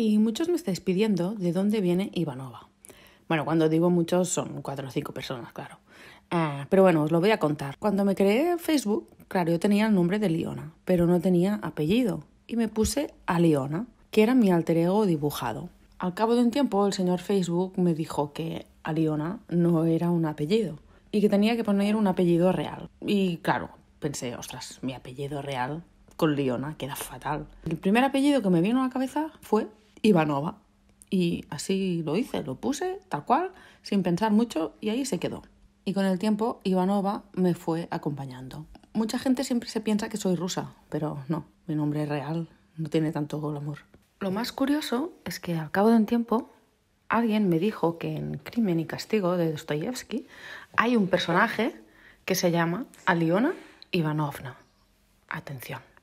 Y muchos me estáis pidiendo de dónde viene Ivanova. Bueno, cuando digo muchos son cuatro o cinco personas, claro. Ah, pero bueno, os lo voy a contar. Cuando me creé Facebook, claro, yo tenía el nombre de Liona, pero no tenía apellido. Y me puse a que era mi alter ego dibujado. Al cabo de un tiempo, el señor Facebook me dijo que Aliona no era un apellido y que tenía que poner un apellido real. Y claro, pensé, ostras, mi apellido real con Liona queda fatal. El primer apellido que me vino a la cabeza fue Ivanova. Y así lo hice, lo puse tal cual, sin pensar mucho, y ahí se quedó. Y con el tiempo Ivanova me fue acompañando. Mucha gente siempre se piensa que soy rusa, pero no, mi nombre es real, no tiene tanto glamour. Lo más curioso es que al cabo de un tiempo alguien me dijo que en Crimen y Castigo de Dostoyevsky hay un personaje que se llama Aliona Ivanovna. Atención.